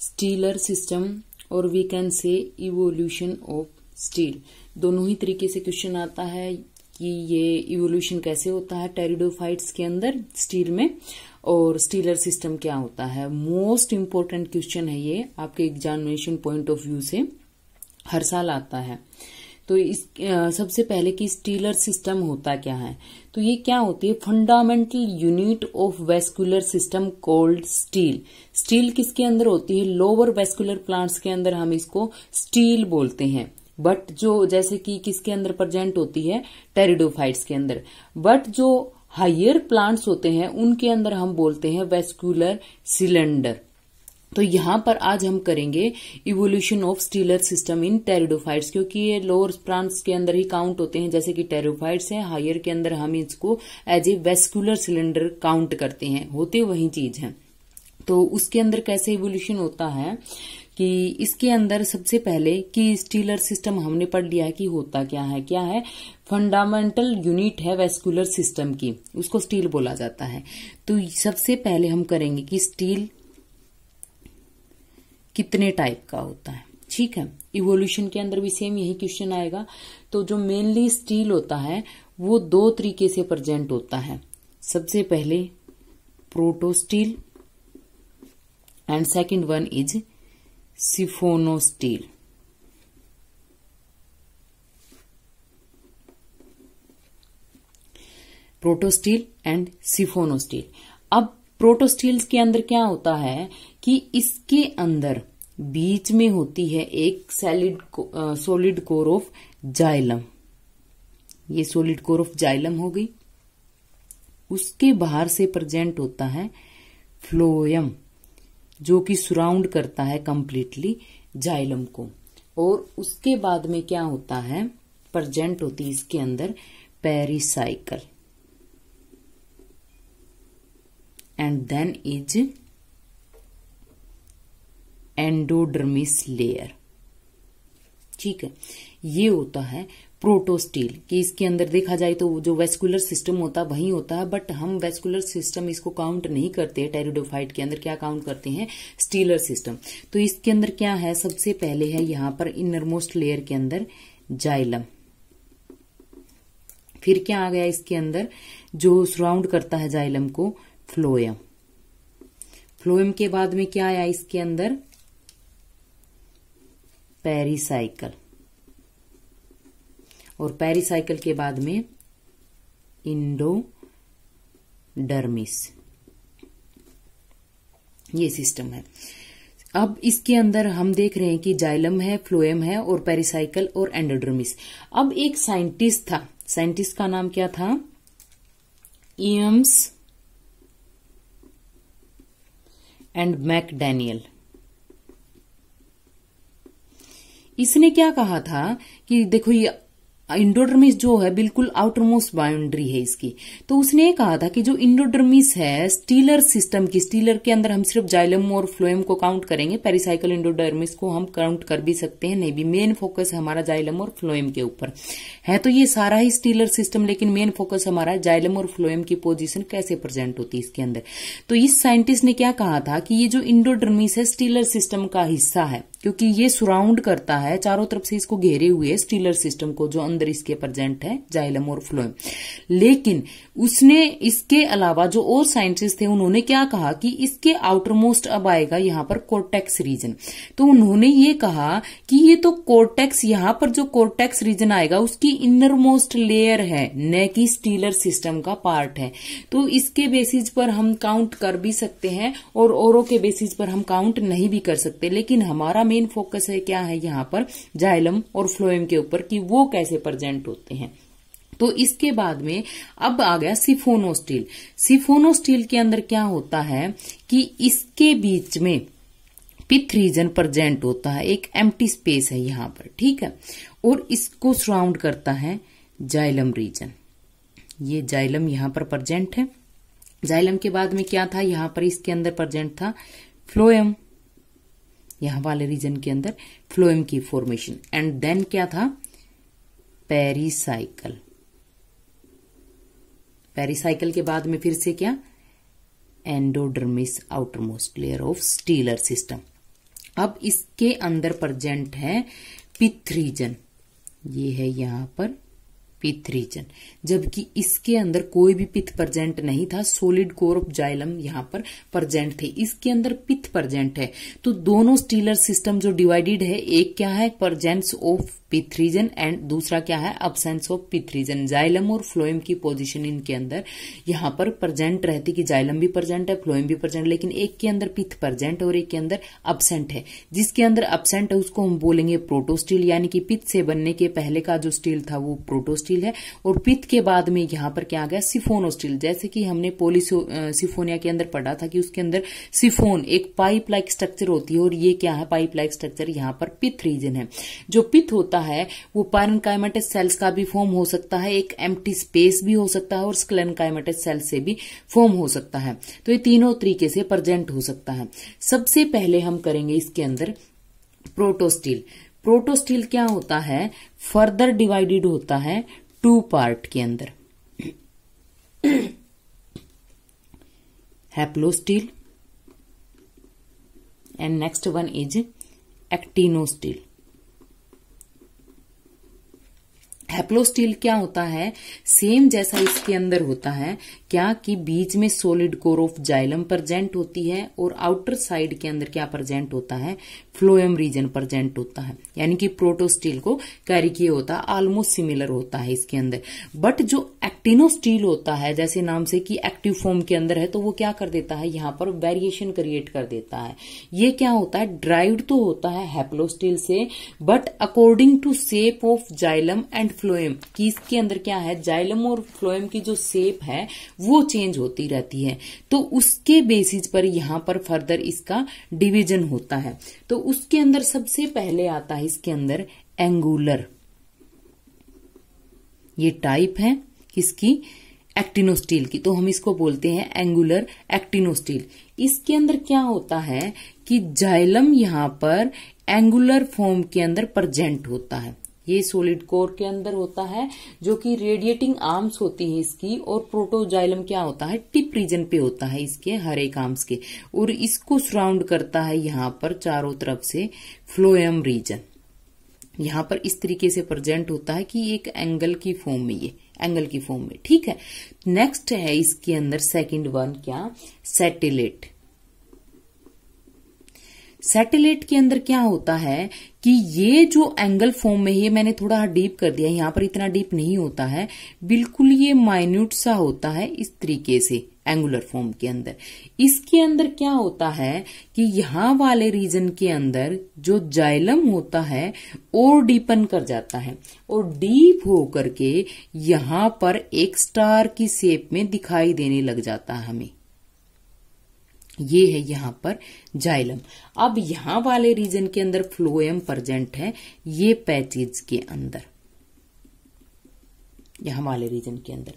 stealer system और we can say evolution of stele दोनों ही तरीके से क्वेश्चन आता है कि ये इवोल्यूशन कैसे होता है टेरिडोफाइट्स के अंदर स्टील में और स्टीलर सिस्टम क्या होता है मोस्ट इम्पोर्टेंट क्वेश्चन है ये आपके एग्जामिनेशन पॉइंट ऑफ व्यू से हर साल आता है तो इस सबसे पहले कि स्टीलर सिस्टम होता क्या है तो ये क्या होती है fundamental unit of vascular system called stele stele किसके अंदर होती है लोअर वेस्कुलर प्लांट्स के अंदर हम इसको स्टील बोलते हैं बट जो जैसे कि किसके अंदर प्रेजेंट होती है टेरिडोफाइट्स के अंदर बट जो हायर प्लांट्स होते हैं उनके अंदर हम बोलते हैं वेस्कुलर सिलेंडर तो यहां पर आज हम करेंगे evolution of stelar system in pteridophytes क्योंकि ये लोअर प्लांट्स के अंदर ही काउंट होते हैं जैसे कि टेरिडोफाइट्स हैं हायर के अंदर हम इसको as a vascular cylinder count करते हैं होते वही चीज है तो उसके अंदर कैसे इवोल्यूशन होता है कि इसके अंदर सबसे पहले कि स्टीलर सिस्टम हमने पढ़ लिया है कि होता क्या है क्या है फंडामेंटल यूनिट है वेस्कुलर सिस्टम की उसको स्टील बोला जाता है तो सबसे पहले हम करेंगे कि स्टील कितने टाइप का होता है ठीक है इवोल्यूशन के अंदर भी सेम यही क्वेश्चन आएगा तो जो मेनली स्टील होता है वो दो तरीके से प्रेजेंट होता है सबसे पहले protostele and second one is siphonostele protostele and siphonostele अब प्रोटोस्टील्स के अंदर क्या होता है कि इसके अंदर बीच में होती है एक solid solid core of xylem ये सॉलिड कोर ऑफ जाइलम हो गई उसके बाहर से प्रेजेंट होता है फ्लोयम जो कि सराउंड करता है कंप्लीटली जाइलम को और उसके बाद में क्या होता है प्रजेंट होती है इसके अंदर pericycle and then is endodermis layer ठीक है ये होता है प्रोटोस्टील कि इसके अंदर देखा जाए तो जो वेस्कुलर सिस्टम होता है वही होता है बट हम वेस्कुलर सिस्टम इसको काउंट नहीं करते टेरिडोफाइट के अंदर क्या काउंट करते हैं स्टीलर सिस्टम तो इसके अंदर क्या है सबसे पहले है यहां पर इनरमोस्ट लेयर के अंदर जाइलम फिर क्या आ गया इसके अंदर जो सराउंड करता है जाइलम को फ्लोएम फ्लोएम के बाद में क्या आया इसके अंदर पेरीसाइकल और पेरीसाइकल के बाद में इंडोडर्मिस ये सिस्टम है अब इसके अंदर हम देख रहे हैं कि जाइलम है फ्लोएम है और पेरिसाइकल और एंडोडर्मिस अब एक साइंटिस्ट था साइंटिस्ट का नाम क्या था इम्स एंड मैक डैनियल इसने क्या कहा था कि देखो ये इंडोडर्मिस जो है बिल्कुल आउटर मोस्ट बाउंड्री है इसकी तो उसने कहा था कि जो इंडोडर्मिस है स्टीलर सिस्टम की स्टीलर के अंदर हम सिर्फ जाइलम और फ्लोएम को काउंट करेंगे पेरिसाइकल इंडोडर्मिस को हम काउंट कर भी सकते हैं नहीं भी मेन फोकस है हमारा जाइलम और फ्लोएम के ऊपर है तो ये सारा ही स्टीलर सिस्टम लेकिन मेन फोकस हमारा जाइलम और फ्लोएम की पोजिशन कैसे प्रेजेंट होती है इसके अंदर तो इस साइंटिस्ट ने क्या कहा था कि ये जो इंडोडर्मिस है स्टीलर सिस्टम का हिस्सा है क्योंकि ये सुराउंड करता है चारों तरफ से इसको घेरे हुए स्टीलर सिस्टम को जो अंदर इसके प्रेजेंट है जाइलम और फ्लोएम लेकिन उसने इसके अलावा जो और साइंटिस्ट थे उन्होंने क्या कहा कि इसके आउटर मोस्ट अब आएगा यहां पर कोर्टेक्स रीजन तो उन्होंने ये कहा कि ये तो कोर्टेक्स यहां पर जो कोर्टेक्स रीजन आएगा उसकी इनर मोस्ट लेयर है न कि स्टीलर सिस्टम का पार्ट है तो इसके बेसिस पर हम काउंट कर भी सकते हैं और औरों के बेसिस पर हम काउंट नहीं भी कर सकते लेकिन हमारा मेन फोकस है क्या है यहाँ पर जाइलम और फ्लोएम के ऊपर कि वो कैसे प्रेजेंट होते हैं तो इसके बाद में अब आ गया सिफोनोस्टील सिफोनोस्टील के अंदर क्या होता है कि इसके बीच में पिथ रीजन प्रजेंट होता है एक एम्प्टी स्पेस है यहां पर ठीक है और इसको सराउंड करता है जाइलम रीजन ये जाइलम यहां पर प्रजेंट है जाइलम के बाद में क्या था यहां पर इसके अंदर प्रजेंट था फ्लोएम यहां वाले रीजन के अंदर फ्लोएम की फॉर्मेशन एंड देन क्या था पेरीसाइकल पेरीसाइकल के बाद में फिर से क्या endodermis outermost layer of stelar system अब इसके अंदर प्रजेंट है पिथ रीजन ये है यहां पर पित रीजन जबकि इसके अंदर कोई भी पिथ प्रजेंट नहीं था सोलिड कोर ऑफ जाइलम यहां पर प्रजेंट थे इसके अंदर पिथ प्रजेंट है तो दोनों स्टीलर सिस्टम जो डिवाइडेड है एक क्या है presence of pith region and दूसरा क्या है absence of pith region xylem और फ्लोएम की पोजिशन इनके अंदर यहां पर प्रजेंट रहती कि जाइलम भी प्रजेंट है फ्लोएम भी प्रजेंट लेकिन एक के अंदर पिथ प्रजेंट और एक के अंदर अबसेंट है जिसके अंदर अबसेंट है उसको हम बोलेंगे प्रोटोस्टील यानी कि पिथ से बनने के पहले का जो स्टील था वो प्रोटोस्टील स्टील है और पित्त के बाद में यहां पर क्या आ गया सिफोनो स्टील जैसे कि हमने पोलिसो के अंदर पढ़ा था कि उसके अंदर सिफोन एक पाइप लाइक स्ट्रक्चर होती है और ये क्या है पाइप लाइक स्ट्रक्चर यहां पर पित्त रीजन है जो पित्त होता है वो पारनकाइमेटस सेल्स का भी फॉर्म हो सकता है एक एम्प्टी स्पेस भी हो सकता है और स्कलनकाइमेटस सेल से भी फॉर्म हो सकता है तो ये तीनों तरीके से प्रजेंट हो सकता है सबसे पहले हम करेंगे इसके अंदर प्रोटोस्टील प्रोटोस्टील क्या होता है फर्दर डिवाइडेड होता है टू पार्ट के अंदर haplostele and next one is actinostele haplostele क्या होता है सेम जैसा इसके अंदर होता है क्या कि बीच में solid core of xylem present होती है और आउटर साइड के अंदर क्या प्रजेंट होता है फ्लोएम रीजन प्रजेंट होता है यानी कि प्रोटोस्टील को कैरी किए होता है ऑलमोस्ट सिमिलर होता है इसके अंदर बट जो एक्टिनोस्टील होता है जैसे नाम से कि एक्टिव फॉर्म के अंदर है तो वो क्या कर देता है यहाँ पर वेरिएशन क्रिएट कर देता है ये क्या होता है ड्राइव तो होता है हेप्लोस्टील से but according to shape of xylem and phloem कि इसके अंदर क्या है जाइलम और फ्लोएम की जो सेप है वो चेंज होती रहती है तो उसके बेसिस पर यहाँ पर फर्दर इसका डिवीजन होता है तो उसके अंदर सबसे पहले आता है इसके अंदर एंगुलर ये टाइप है किसकी एक्टिनोस्टील की तो हम इसको बोलते हैं एंगुलर एक्टिनोस्टील इसके अंदर क्या होता है कि जाइलम यहां पर एंगुलर फॉर्म के अंदर प्रजेंट होता है ये सोलिड कोर के अंदर होता है जो कि रेडिएटिंग आर्म्स होती है इसकी और प्रोटोजाइलम क्या होता है टिप रीजन पे होता है इसके हर एक आर्म्स के और इसको सराउंड करता है यहां पर चारों तरफ से फ्लोएम रीजन यहां पर इस तरीके से प्रेजेंट होता है कि एक एंगल की फॉर्म में ये एंगल की फॉर्म में ठीक है नेक्स्ट है इसके अंदर सेकेंड वन क्या सेटेलाइट सैटेलाइट के अंदर क्या होता है कि ये जो एंगल फॉर्म में ये मैंने थोड़ा डीप कर दिया यहाँ पर इतना डीप नहीं होता है बिल्कुल ये माइन्यूट सा होता है इस तरीके से एंगुलर फॉर्म के अंदर इसके अंदर क्या होता है कि यहाँ वाले रीजन के अंदर जो जाइलम होता है और डीपन कर जाता है और डीप होकर के यहाँ पर एक स्टार की शेप में दिखाई देने लग जाता है हमें ये है यहाँ पर जाइलम अब यहां वाले रीजन के अंदर फ्लोएम प्रजेंट है ये पैचेज के अंदर यहां वाले रीजन के अंदर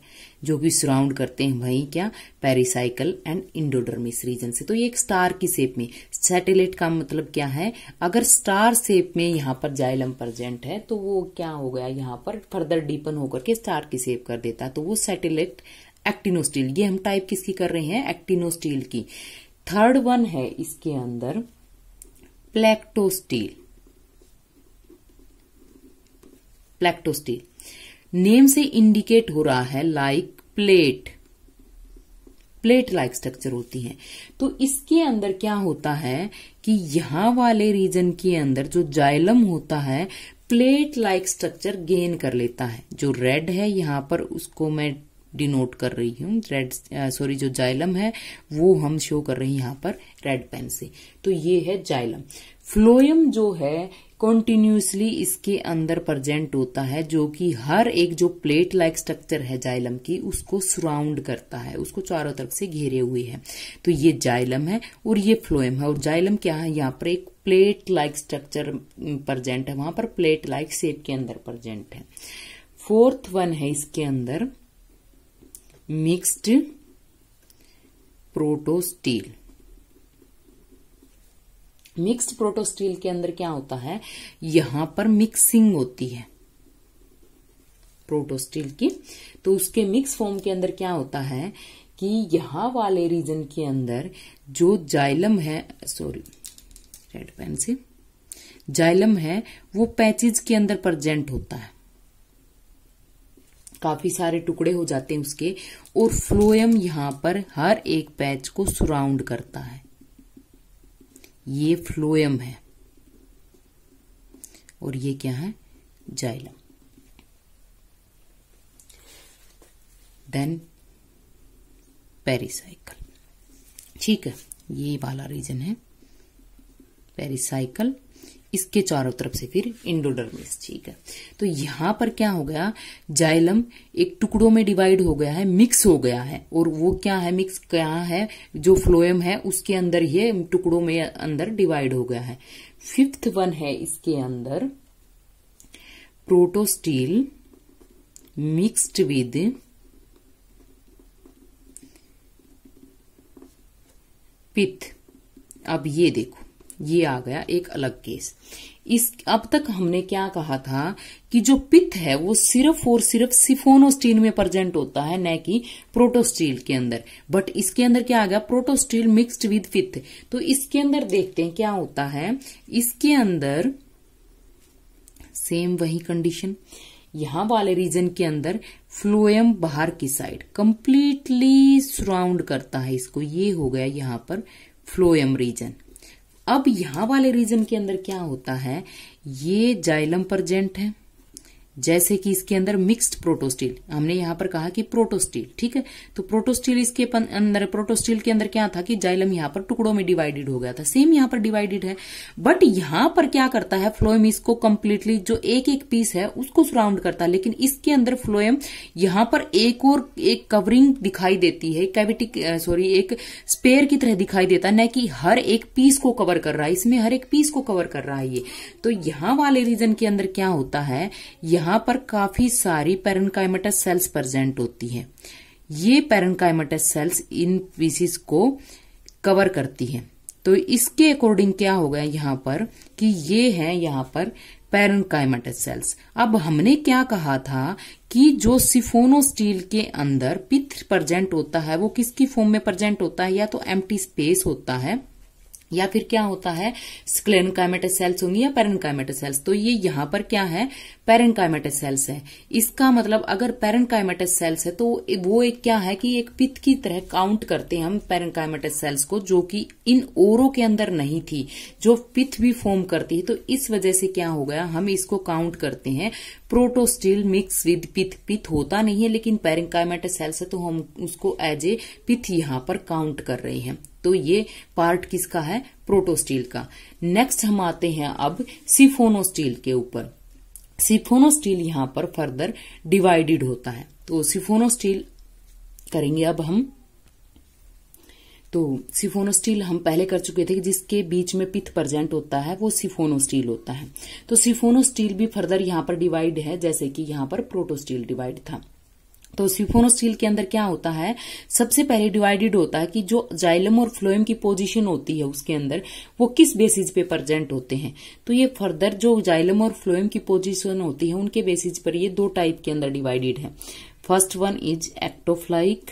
जो कि सराउंड करते हैं वही क्या पेरिसाइकल एंड इंडोडर्मिस रीजन से तो ये एक स्टार की शेप में सैटेलाइट का मतलब क्या है अगर स्टार शेप में यहां पर जाइलम प्रजेंट है तो वो क्या हो गया यहां पर फर्दर डीपन होकर के स्टार की शेप कर देता तो वो सैटेलाइट एक्टिनोस्टील ये हम टाइप किसकी कर रहे हैं एक्टिनोस्टील की थर्ड वन है इसके अंदर प्लेक्टोस्टील प्लेक्टोस्टील नेम से इंडिकेट हो रहा है like plate plate like structure होती है तो इसके अंदर क्या होता है कि यहां वाले रीजन के अंदर जो जाइलम होता है प्लेट लाइक स्ट्रक्चर गेन कर लेता है जो रेड है यहां पर उसको मैं डिनोट कर रही हूँ रेड सॉरी uh, जो जाइलम है वो हम शो कर रहे हैं यहाँ पर रेड पेन से तो ये है जाइलम फ्लोयम जो है कॉन्टिन्यूसली इसके अंदर प्रजेंट होता है जो कि हर एक जो प्लेट लाइक स्ट्रक्चर है जाइलम की उसको सराउंड करता है उसको चारों तरफ से घेरे हुए है तो ये जाइलम है और ये फ्लोएम है और जाइलम क्या है यहाँ पर एक प्लेट लाइक स्ट्रक्चर प्रजेंट है वहां पर प्लेट लाइक शेप के अंदर प्रजेंट है फोर्थ वन है इसके अंदर mixed प्रोटोस्टील मिक्स्ड प्रोटोस्टील के अंदर क्या होता है यहां पर मिक्सिंग होती है प्रोटोस्टील की तो उसके मिक्स फॉर्म के अंदर क्या होता है कि यहां वाले रीजन के अंदर जो जाइलम है सॉरी रेड पेन से जाइलम है वो पैचेज के अंदर प्रजेंट होता है काफी सारे टुकड़े हो जाते हैं उसके और फ्लोएम यहां पर हर एक पैच को सुराउंड करता है ये फ्लोएम है और ये क्या है जाइलम देन पेरिसाइकल ठीक है ये वाला रीजन है पेरिसाइकल इसके चारों तरफ से फिर इंडोडर्मिस ठीक है तो यहां पर क्या हो गया जाइलम एक टुकड़ों में डिवाइड हो गया है मिक्स हो गया है और वो क्या है मिक्स क्या है जो फ्लोएम है उसके अंदर ये टुकड़ों में अंदर डिवाइड हो गया है फिफ्थ वन है इसके अंदर प्रोटोस्टील मिक्स्ड विद पिथ अब ये देखो ये आ गया एक अलग केस इस अब तक हमने क्या कहा था कि जो पित्त है वो सिर्फ और सिर्फ सिफोनोस्टील में प्रेजेंट होता है न कि प्रोटोस्टील के अंदर बट इसके अंदर क्या आ गया प्रोटोस्टील मिक्स्ड विद पित्त तो इसके अंदर देखते हैं क्या होता है इसके अंदर सेम वही कंडीशन यहां वाले रीजन के अंदर फ्लोएम बाहर की साइड कंप्लीटली सराउंड करता है इसको ये हो गया यहां पर फ्लोएम रीजन अब यहां वाले रीजन के अंदर क्या होता है ये जाइलम परजेंट है जैसे कि इसके अंदर मिक्स्ड प्रोटोस्टील हमने यहां पर कहा कि प्रोटोस्टील ठीक है तो प्रोटोस्टील इसके अंदर प्रोटोस्टील के अंदर क्या था कि जाइलम यहां पर टुकड़ों में डिवाइडेड हो गया था सेम यहां पर डिवाइडेड है बट यहां पर क्या करता है फ्लोएम इसको कंप्लीटली जो एक एक पीस है उसको सराउंड करता है लेकिन इसके अंदर फ्लोएम यहां पर एक और एक कवरिंग दिखाई देती है कैविटी सॉरी एक स्पेयर की तरह दिखाई देता है न कि हर एक पीस को कवर कर रहा है इसमें हर एक पीस को कवर कर रहा है ये तो यहां वाले रीजन के अंदर क्या होता है यहां पर काफी सारी पेरनकाइमेटस सेल्स प्रेजेंट होती हैं ये पेरनकाइमेटस सेल्स इन पीसीस को कवर करती हैं तो इसके अकॉर्डिंग क्या होगा यहां पर कि ये है यहां पर पेरनकाइमेटस सेल्स अब हमने क्या कहा था कि जो सिफोनो स्टील के अंदर पिथ प्रजेंट होता है वो किसकी फॉर्म में प्रजेंट होता है या तो एम्प्टी स्पेस होता है या फिर क्या होता है स्क्लेनकाइमेटस सेल्स होंगी या पेरनकाइमेटस सेल्स तो ये यहां पर क्या है पेरेंकाइमेटस सेल्स है इसका मतलब अगर पेरेंकाइमेटस सेल्स है तो वो एक क्या है कि एक पित्त की तरह काउंट करते हैं हम पेरेंकाइमेटस सेल्स को जो कि इन ओरो के अंदर नहीं थी जो पित्त भी फॉर्म करती है तो इस वजह से क्या हो गया हम इसको काउंट करते हैं protostele mix with pith pith होता नहीं है लेकिन पेरेंकाइमेटस सेल्स है तो हम उसको एज ए पिथ यहां पर काउंट कर रहे हैं तो ये पार्ट किसका है प्रोटोस्टील का नेक्स्ट हम आते हैं अब सिफोनोस्टील के ऊपर सिफोनो स्टील यहां पर फर्दर डिवाइडेड होता है तो सिफोनो स्टील करेंगे अब हम तो सिफोनो स्टील हम पहले कर चुके थे कि जिसके बीच में पिथ प्रजेंट होता है वो सिफोनो स्टील होता है तो सिफोनो स्टील भी फर्दर यहां पर डिवाइड है जैसे कि यहां पर प्रोटोस्टील डिवाइड था तो सिफोनोस्टील के अंदर क्या होता है सबसे पहले डिवाइडेड होता है कि जो जाइलम और फ्लोएम की पोजीशन होती है उसके अंदर वो किस बेसिस पे प्रजेंट होते हैं तो ये फर्दर जो जाइलम और फ्लोएम की पोजीशन होती है उनके बेसिस पर ये दो टाइप के अंदर डिवाइडेड है first one is ectophloic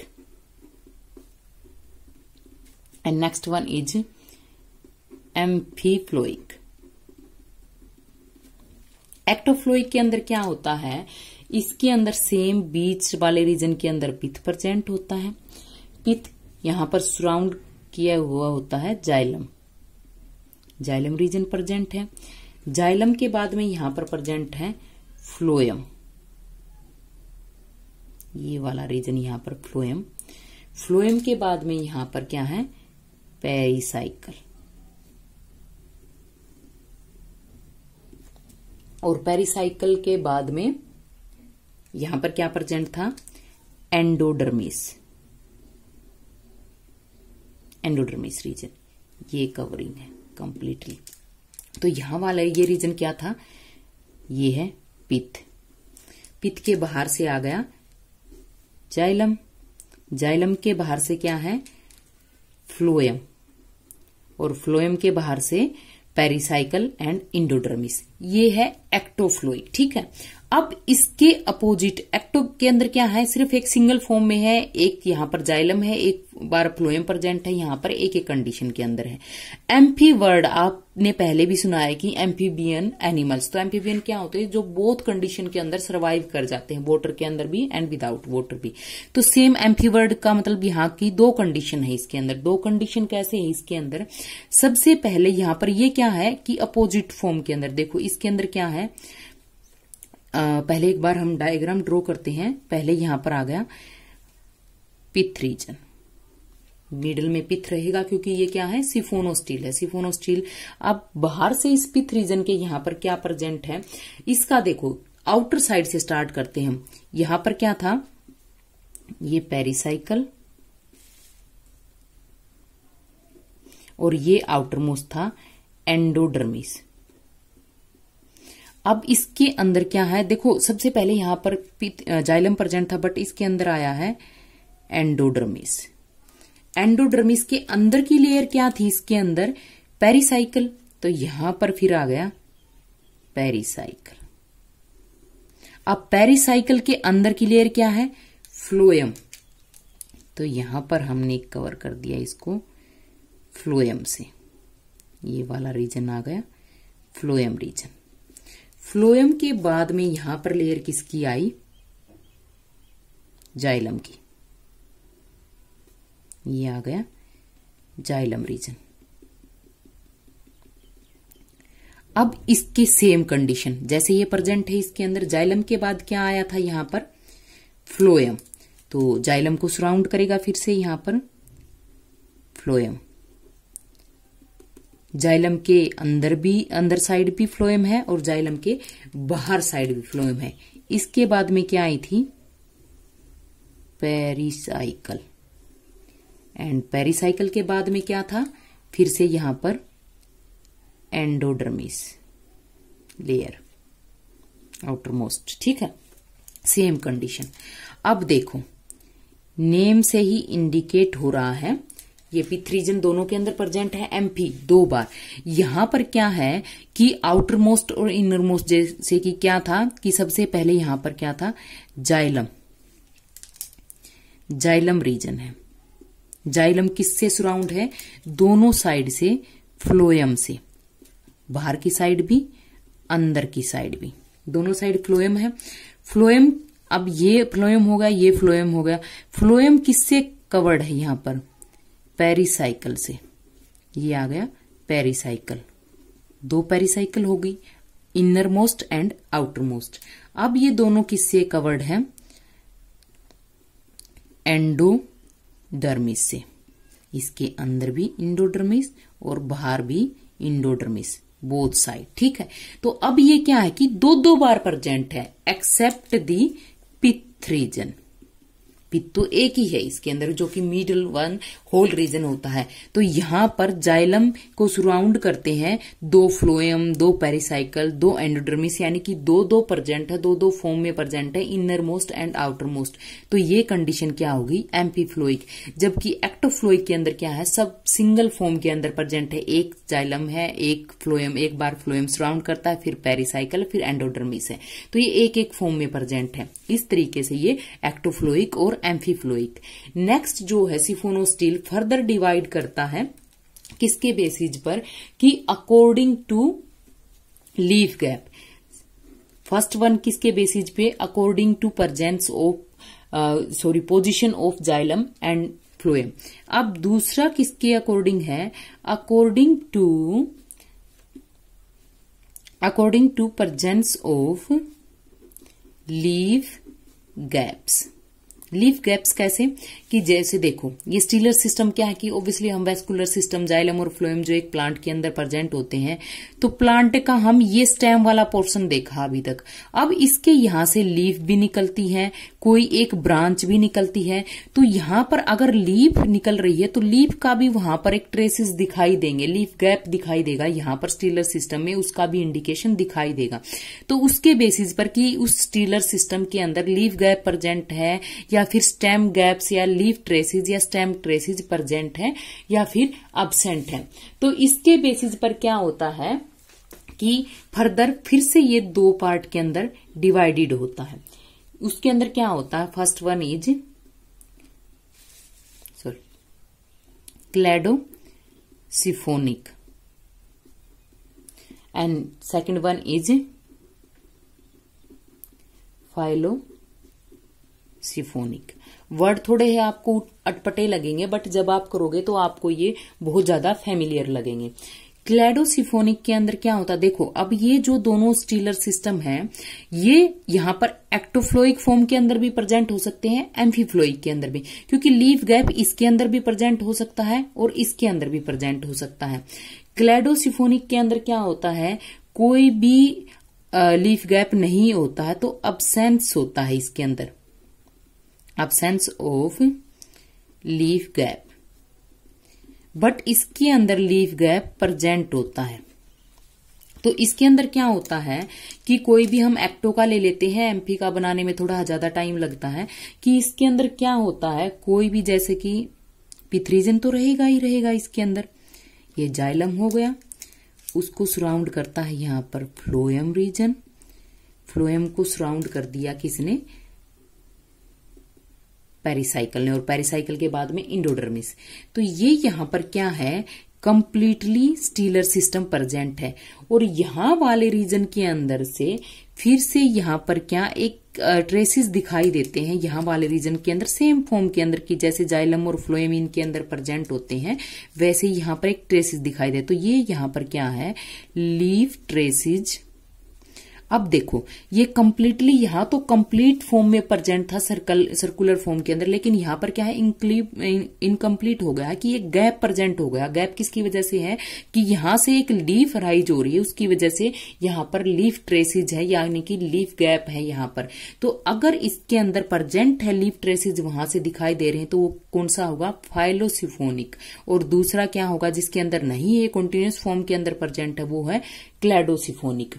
and next one is amphiphloic ectophloic के अंदर क्या होता है इसके अंदर सेम बीच वाले रीजन के अंदर पिथ प्रजेंट होता है पिथ यहां पर सराउंड किया हुआ होता है जाइलम जाइलम रीजन प्रजेंट है जाइलम के बाद में यहां पर प्रजेंट है फ्लोयम ये वाला रीजन यहां पर फ्लोएम फ्लोएम के बाद में यहां पर क्या है पेरिसाइकल और पेरिसाइकल के बाद में यहां पर क्या प्रेजेंट था एंडोडर्मिस एंडोडर्मिस रीजन ये कवरिंग है कंप्लीटली तो यहां वाला ये रीजन क्या था ये है पित्त पित्त के बाहर से आ गया जाइलम जाइलम के बाहर से क्या है फ्लोएम और फ्लोएम के बाहर से पेरिसाइकल एंड इंडोडर्मिस ये है एक्टोफ्लोइड ठीक है अब इसके अपोजिट एक्टो के अंदर क्या है सिर्फ एक सिंगल फॉर्म में है एक यहां पर जाइलम है एक बार फ्लोएम प्रेजेंट है यहां पर एक एक कंडीशन के अंदर है एम्फी वर्ड आपने पहले भी सुना है कि एम्फीबियन एनिमल्स तो एम्फीबियन क्या होते हैं जो बोथ कंडीशन के अंदर सर्वाइव कर जाते हैं वोटर के अंदर भी एंड विदाउट वोटर भी तो सेम एम्फी वर्ड का मतलब यहां की दो कंडीशन है इसके अंदर दो कंडीशन कैसे है इसके अंदर सबसे पहले यहां पर यह क्या है कि अपोजिट फॉर्म के अंदर देखो इसके अंदर क्या है पहले एक बार हम डायग्राम ड्रॉ करते हैं पहले यहां पर आ गया पिथ रीजन मिडल में पिथ रहेगा क्योंकि ये क्या है सिफोनो स्टील है सिफोनो स्टील अब बाहर से इस पिथ रीजन के यहां पर क्या प्रेजेंट है इसका देखो आउटर साइड से स्टार्ट करते हैं हम यहां पर क्या था ये पेरिसाइकल और ये आउटर मोस्ट था एंडोडर्मिस अब इसके अंदर क्या है देखो सबसे पहले यहां पर जाइलम प्रजेंट था बट इसके अंदर आया है एंडोडर्मिस एंडोडर्मिस के अंदर की लेयर क्या थी इसके अंदर पेरिसाइकिल तो यहां पर फिर आ गया पेरिसाइकिल अब पेरिसाइकिल के अंदर की लेयर क्या है फ्लोएम तो यहां पर हमने कवर कर दिया इसको फ्लोएम से ये वाला रीजन आ गया फ्लोएम रीजन फ्लोएम के बाद में यहां पर लेयर किसकी आई जाइलम की ये आ गया जाइलम रीजन अब इसके सेम कंडीशन जैसे ये प्रेजेंट है इसके अंदर जाइलम के बाद क्या आया था यहां पर फ्लोएम तो जाइलम को सराउंड करेगा फिर से यहां पर फ्लोएम जाइलम के अंदर भी अंदर साइड भी फ्लोएम है और जाइलम के बाहर साइड भी फ्लोएम है इसके बाद में क्या आई थी पेरिसाइकल एंड पेरिसाइकल के बाद में क्या था फिर से यहां पर एंडोडर्मिस लेयर आउटर मोस्ट ठीक है सेम कंडीशन अब देखो नेम से ही इंडिकेट हो रहा है ये थ्री जन दोनों के अंदर प्रेजेंट है एम पी दो बार यहां पर क्या है कि आउटर मोस्ट और इनर मोस्ट जैसे कि क्या था कि सबसे पहले यहां पर क्या था जाइलम जाइलम रीजन है जाइलम किससे सराउंड है दोनों साइड से फ्लोयम से बाहर की साइड भी अंदर की साइड भी दोनों साइड फ्लोएम है फ्लोएम अब ये फ्लोएम होगा ये फ्लोएम होगा फ्लोएम किससे कवर्ड है यहां पर पेरीसाइकिल से ये आ गया पेरीसाइकिल दो पेरीसाइकिल हो गई inner most and outer most अब ये दोनों किससे कवर्ड है एंडोडर्मिस से इसके अंदर भी इंडोडर्मिस और बाहर भी इंडोडर्मिस बोथ साइड ठीक है तो अब ये क्या है कि दो दो बार प्रेजेंट है एक्सेप्ट दी पिथ्रीजन पित्तु एक ही है इसके अंदर जो कि मिडल वन होल रीजन होता है तो यहां पर जाइलम को सराउंड करते हैं दो फ्लोएम दो पेरिसाइकल दो एंडोड्रमिस यानी कि दो दो प्रजेंट है दो दो फॉर्म में प्रजेंट है inner most and outer most तो ये कंडीशन क्या होगी एम्पीफ्लोइक जबकि एक्टोफ्लोइक के अंदर क्या है सब सिंगल फॉर्म के अंदर प्रजेंट है एक जाइलम है एक फ्लोएम एक बार फ्लोएम सराउंड करता है फिर पेरिसाइकल फिर एंडोड्रमिस है तो ये एक एक फॉर्म में प्रजेंट है इस तरीके से ये एक्टोफ्लोइक और एम्फीफ्लोइक नेक्स्ट जो है सिफोनो स्टील फर्दर डिवाइड करता है किसके बेसिस पर कि according to leaf gap first one किसके बेसिस पे according to presence of sorry position of xylem and phloem अब दूसरा किसके अकॉर्डिंग है according to according to presence of leaf gaps leaf gaps कैसे कि जैसे देखो ये स्टीलर सिस्टम क्या है कि ओब्वियसली हम वेस्कुलर सिस्टम जाइलम और फ्लोएम जो एक प्लांट के अंदर प्रेजेंट होते हैं तो प्लांट का हम ये स्टेम वाला पोर्शन देखा अभी तक अब इसके यहां से लीफ भी निकलती है कोई एक ब्रांच भी निकलती है तो यहां पर अगर लीफ निकल रही है तो लीफ का भी वहां पर एक ट्रेसिस दिखाई देंगे लीफ गैप दिखाई देगा यहां पर स्टीलर सिस्टम में उसका भी इंडिकेशन दिखाई देगा तो उसके बेसिस पर कि उस स्टीलर सिस्टम के अंदर लीफ गैप प्रेजेंट है या फिर स्टेम गैप्स या लीफ ट्रेसेस या स्टेम ट्रेसिज प्रेजेंट है या फिर एबसेंट है तो इसके बेसिस पर क्या होता है कि फर्दर फिर से ये दो पार्ट के अंदर डिवाइडेड होता है उसके अंदर क्या होता है first one is sorry cladosiphonic and second one is phyllosiphonic word थोड़े हैं आपको अटपटे लगेंगे बट जब आप करोगे तो आपको ये बहुत ज्यादा फेमिलियर लगेंगे क्लेडोसिफोनिक के अंदर क्या होता है देखो अब ये जो दोनों स्टीलर सिस्टम है ये यहां पर एक्टोफ्लोइक फॉर्म के अंदर भी प्रेजेंट हो सकते हैं एम्फीफ्लोइक के अंदर भी क्योंकि लीव गैप इसके अंदर भी प्रेजेंट हो सकता है और इसके अंदर भी प्रेजेंट हो सकता है क्लेडोसिफोनिक के अंदर क्या होता है कोई भी लीफ गैप नहीं होता है तो अब होता है इसके अंदर absence of leaf gap but इसके अंदर लीव गैप प्रजेंट होता है तो इसके अंदर क्या होता है कि कोई भी हम एक्टो का ले लेते हैं एमपी का बनाने में थोड़ा ज्यादा टाइम लगता है कि इसके अंदर क्या होता है कोई भी जैसे कि पिथ्रीजन तो रहेगा ही रहेगा इसके अंदर ये जाइलम हो गया उसको सराउंड करता है यहां पर फ्लोएम रीजन फ्लोएम को सराउंड कर दिया किसने पेरिसाइकल ने और पेरिसाइकल के बाद में इंडोडर्मिस तो ये यहां पर क्या है कंप्लीटली स्टीलर सिस्टम प्रेजेंट है और यहां वाले रीजन के अंदर से फिर से यहां पर क्या एक ट्रेसेस दिखाई देते हैं यहां वाले रीजन के अंदर सेम फॉर्म के अंदर की जैसे जाइलम और फ्लोएम के अंदर प्रजेंट होते हैं वैसे यहां पर एक ट्रेसेस दिखाई दे तो ये यहां पर क्या है लीव ट्रेसिस अब देखो ये कंप्लीटली यहां तो कम्प्लीट फॉर्म में प्रजेंट था सर्कल सर्कुलर फॉर्म के अंदर लेकिन यहां पर क्या है इनकम्प्लीट हो गया कि ये गैप प्रजेंट हो गया गैप किसकी वजह से है कि यहां से एक लीफ राइज हो रही है उसकी वजह से यहां पर लीफ ट्रेसिज है यानी कि लीफ गैप है यहां पर तो अगर इसके अंदर प्रजेंट है लीफ ट्रेसिज वहां से दिखाई दे रहे हैं तो वो कौन सा होगा फाइलोसिफोनिक और दूसरा क्या होगा जिसके अंदर नहीं है कॉन्टिन्यूस फॉर्म के अंदर प्रजेंट है वो है क्लैडोसिफोनिक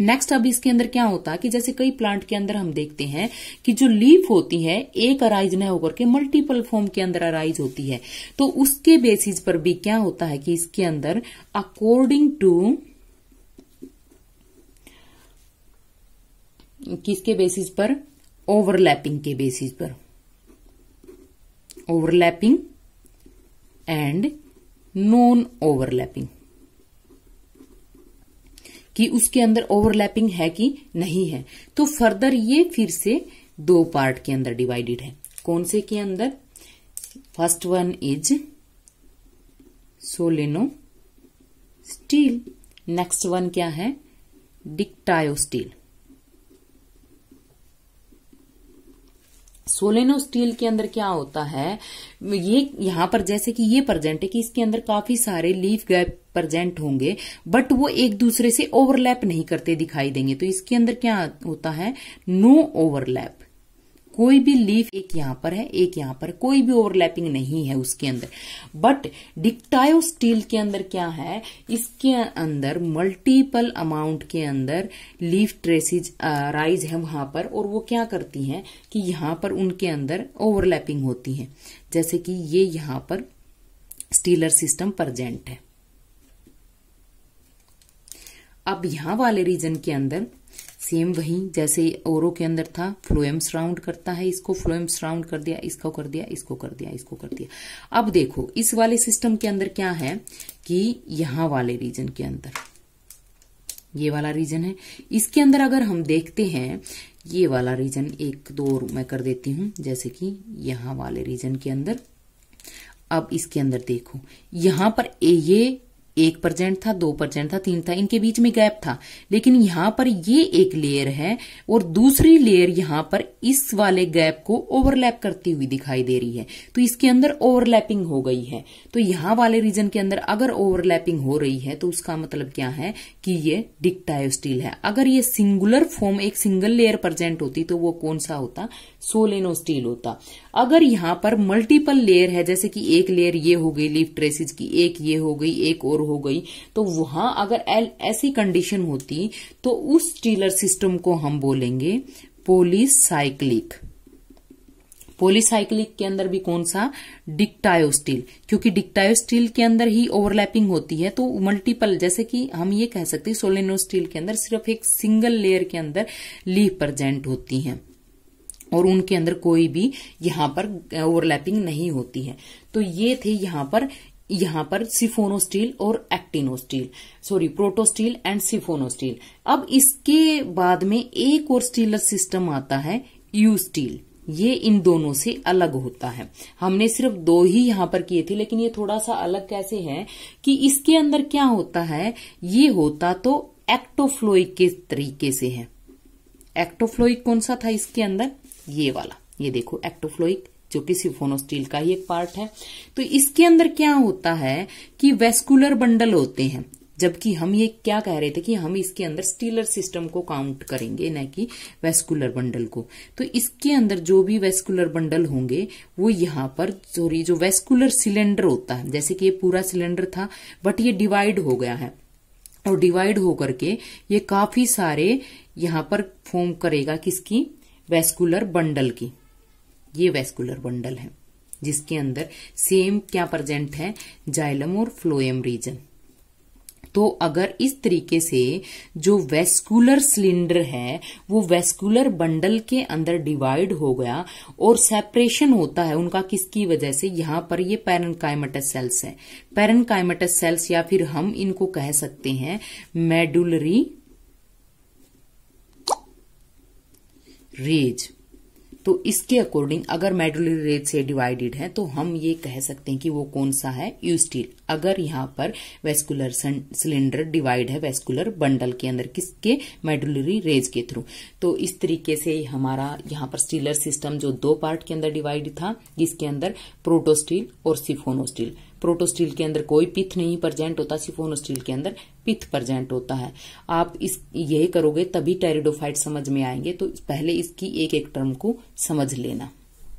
नेक्स्ट अब इसके अंदर क्या होता है कि जैसे कई प्लांट के अंदर हम देखते हैं कि जो लीफ होती है एक अराइज न होकर के मल्टीपल फॉर्म के अंदर अराइज होती है तो उसके बेसिस पर भी क्या होता है कि इसके अंदर अकॉर्डिंग टू किसके बेसिस पर ओवरलैपिंग के बेसिस पर ओवरलैपिंग एंड नॉन ओवरलैपिंग कि उसके अंदर ओवरलैपिंग है कि नहीं है तो फर्दर ये फिर से दो पार्ट के अंदर डिवाइडेड है कौन से के अंदर first one is solenostele next one क्या है डिक्टायो स्टील सोलेनो स्टील के अंदर क्या होता है ये यहां पर जैसे कि ये प्रजेंट है कि इसके अंदर काफी सारे लीफ गैप प्रजेंट होंगे बट वो एक दूसरे से ओवरलैप नहीं करते दिखाई देंगे तो इसके अंदर क्या होता है नो ओवरलैप कोई भी लीफ एक यहां पर है एक यहां पर कोई भी ओवरलैपिंग नहीं है उसके अंदर बट डिक्टायो स्टील के अंदर क्या है इसके अंदर मल्टीपल अमाउंट के अंदर लीफ ट्रेसिज राइज है वहां पर और वो क्या करती हैं कि यहां पर उनके अंदर ओवरलैपिंग होती है जैसे कि ये यहां पर स्टीलर सिस्टम प्रजेंट है अब यहां वाले रीजन के अंदर सेम वही जैसे ओरो के अंदर था फ्लोएम्स राउंड करता है इसको फ्लोएम्स राउंड कर दिया इसको कर दिया इसको कर दिया इसको कर दिया अब देखो इस वाले सिस्टम के अंदर क्या है कि यहां वाले रीजन के अंदर ये वाला रीजन है इसके अंदर अगर हम देखते हैं ये वाला रीजन एक दो मैं कर देती हूं जैसे कि यहां वाले रीजन के अंदर अब इसके अंदर देखो यहां पर ये एक परसेंट था दो परसेंट था तीन था इनके बीच में गैप था लेकिन यहाँ पर ये एक लेयर है और दूसरी लेयर यहां पर इस वाले गैप को ओवरलैप करती हुई दिखाई दे रही है तो इसके अंदर ओवरलैपिंग हो गई है तो यहां वाले रीजन के अंदर अगर ओवरलैपिंग हो रही है तो उसका मतलब क्या है कि ये डिक्टायोस्टील है अगर ये सिंगुलर फॉर्म एक सिंगल लेयर प्रजेंट होती तो वो कौन सा होता सोलिनो स्टील होता अगर यहां पर मल्टीपल लेयर है जैसे कि एक लेयर ये हो गई लीफ ट्रेसिस की एक ये हो गई एक और हो गई तो वहां अगर ऐसी कंडीशन होती तो उस स्टीलर सिस्टम को हम बोलेंगे पोलिसाइक्लिक पोलिसाइक्लिक के अंदर भी कौन सा डिक्टायो स्टील क्योंकि डिक्टायो स्टील के अंदर ही ओवरलैपिंग होती है तो मल्टीपल जैसे कि हम ये कह सकते हैं सोलेनो स्टील के अंदर सिर्फ एक सिंगल लेयर के अंदर लीव प्रजेंट होती हैं और उनके अंदर कोई भी यहां पर ओवरलैपिंग नहीं होती है तो ये थे यहां पर यहां पर सिफोनोस्टील और actinostele sorry protostele and siphonostele अब इसके बाद में एक और स्टीलर सिस्टम आता है यू स्टील ये इन दोनों से अलग होता है हमने सिर्फ दो ही यहां पर किए थे लेकिन ये थोड़ा सा अलग कैसे है कि इसके अंदर क्या होता है ये होता तो एक्टोफ्लोइक के तरीके से है एक्टोफ्लोइक कौन सा था इसके अंदर ये वाला ये देखो एक्टोफ्लोइक जो कि सिफोनोस्टील का ही एक पार्ट है तो इसके अंदर क्या होता है कि वेस्कुलर बंडल होते हैं जबकि हम ये क्या कह रहे थे कि हम इसके अंदर स्टीलर सिस्टम को काउंट करेंगे न कि वेस्कुलर बंडल को तो इसके अंदर जो भी वेस्कुलर बंडल होंगे वो यहां पर सॉरी जो वेस्कुलर सिलेंडर होता है जैसे कि ये पूरा सिलेंडर था बट ये डिवाइड हो गया है और डिवाइड होकर के ये काफी सारे यहां पर फॉर्म करेगा किसकी वेस्कुलर बंडल की ये वेस्कुलर बंडल है जिसके अंदर सेम क्या प्रजेंट है जाइलम और फ्लोएम रीजन तो अगर इस तरीके से जो वेस्कुलर सिलेंडर है वो वेस्कुलर बंडल के अंदर डिवाइड हो गया और सेपरेशन होता है उनका किसकी वजह से यहां पर ये पैरनकाइमेटस सेल्स है पैरनकाइमेटस सेल्स या फिर हम इनको कह सकते हैं मेडुलरी रेज तो इसके अकॉर्डिंग अगर मेडुलरी रेज से डिवाइडेड है तो हम ये कह सकते हैं कि वो कौन सा है यूस्टील अगर यहां पर वेस्कुलर सिलेंडर डिवाइड है वेस्कुलर बंडल के अंदर किसके मेडुलरी रेज के थ्रू तो इस तरीके से हमारा यहाँ पर स्टीलर सिस्टम जो दो पार्ट के अंदर डिवाइड था जिसके अंदर प्रोटोस्टील और सिफोनोस्टील प्रोटोस्टील के अंदर कोई पिथ नहीं प्रजेंट होता सिफोनोस्टील के अंदर पिथ प्रजेंट होता है आप इस यही करोगे तभी टेरिडोफाइट समझ में आएंगे तो पहले इसकी एक एक टर्म को समझ लेना